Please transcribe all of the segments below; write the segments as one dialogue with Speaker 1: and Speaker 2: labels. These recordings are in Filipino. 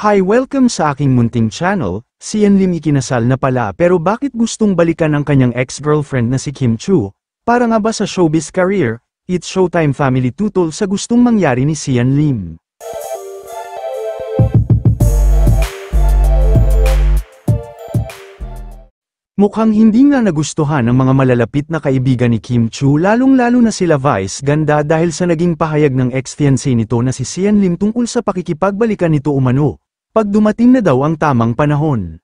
Speaker 1: Hi welcome sa aking munting channel, si Yan Lim ikinasal na pala pero bakit gustong balikan ang kanyang ex-girlfriend na si Kim Chu? Para nga ba sa showbiz career, it's showtime family tutol sa gustong mangyari ni Sian Lim. Mukhang hindi nga nagustuhan ng mga malalapit na kaibigan ni Kim Chu lalong-lalo na sila Vice Ganda dahil sa naging pahayag ng ex-fiancé nito na si Sian Lim tungkol sa pakikipagbalikan nito umano pag dumating na daw ang tamang panahon.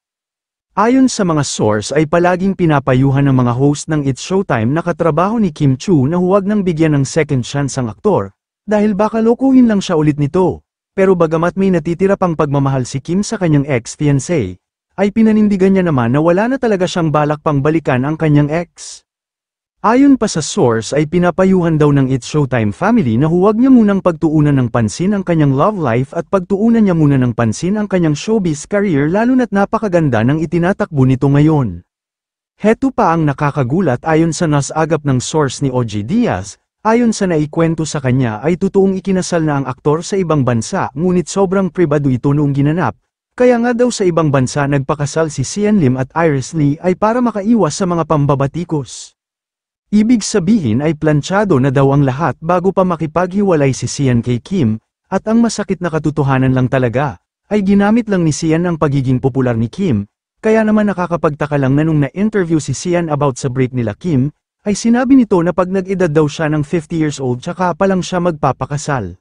Speaker 1: Ayon sa mga source ay palaging pinapayuhan ng mga host ng It's Showtime na katrabaho ni Kim Chu na huwag nang bigyan ng second chance ang aktor, dahil baka lokuhin lang siya ulit nito. Pero bagamat may natitira pang pagmamahal si Kim sa kanyang ex-fiancé, ay pinanindigan niya naman na wala na talaga siyang balak pang balikan ang kanyang ex. Ayon pa sa source ay pinapayuhan daw ng It's Showtime family na huwag niya munang pagtuunan ng pansin ang kanyang love life at pagtuunan niya muna ng pansin ang kanyang showbiz career lalo na't napakaganda ng itinatakbo nito ngayon. Heto pa ang nakakagulat ayon sa nasagap ng source ni OG Diaz, ayon sa naikwento sa kanya ay totoong ikinasal na ang aktor sa ibang bansa ngunit sobrang pribado ito noong ginanap, kaya nga daw sa ibang bansa nagpakasal si Sian Lim at Iris Lee ay para makaiwas sa mga pambabatikos. Ibig sabihin ay planchado na daw ang lahat bago pa makipaghiwalay si Sian kay Kim, at ang masakit na katotohanan lang talaga, ay ginamit lang ni Sian ang pagiging popular ni Kim, kaya naman nakakapagtaka lang na nung na-interview si Sian about sa break nila Kim, ay sinabi nito na pag nag-edad daw siya ng 50 years old tsaka pa lang siya magpapakasal.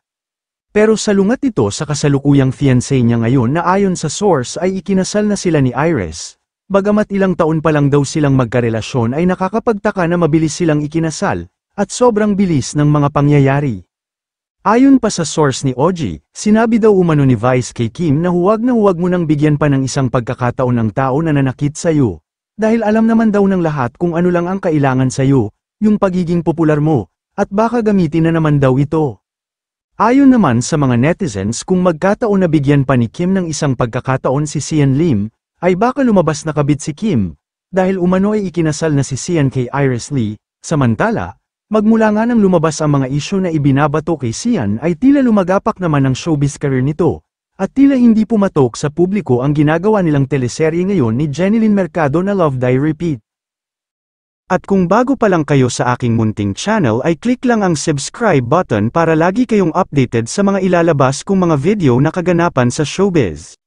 Speaker 1: Pero salungat ito sa kasalukuyang fiancé niya ngayon na ayon sa source ay ikinasal na sila ni Iris, Bagamat ilang taon pa lang daw silang magkarelasyon ay nakakapagtaka na mabilis silang ikinasal, at sobrang bilis ng mga pangyayari. Ayon pa sa source ni Oji, sinabi daw umano ni Vice kay Kim na huwag na huwag mo nang bigyan pa ng isang pagkakataon ng tao na nanakit sa iyo, dahil alam naman daw ng lahat kung ano lang ang kailangan sa iyo, yung pagiging popular mo, at baka gamitin na naman daw ito. Ayon naman sa mga netizens kung magkataon na bigyan pa ni Kim ng isang pagkakataon si Sian Lim, ay baka lumabas na kabit si Kim, dahil umano ay ikinasal na si Sian kay Iris Lee, samantala, magmula nga nang lumabas ang mga isyo na ibinabato kay Sian ay tila lumagapak naman ang showbiz career nito, at tila hindi pumatok sa publiko ang ginagawa nilang teleserye ngayon ni Jeneline Mercado na Love Die Repeat. At kung bago pa lang kayo sa aking munting channel ay click lang ang subscribe button para lagi kayong updated sa mga ilalabas kong mga video na kaganapan sa showbiz.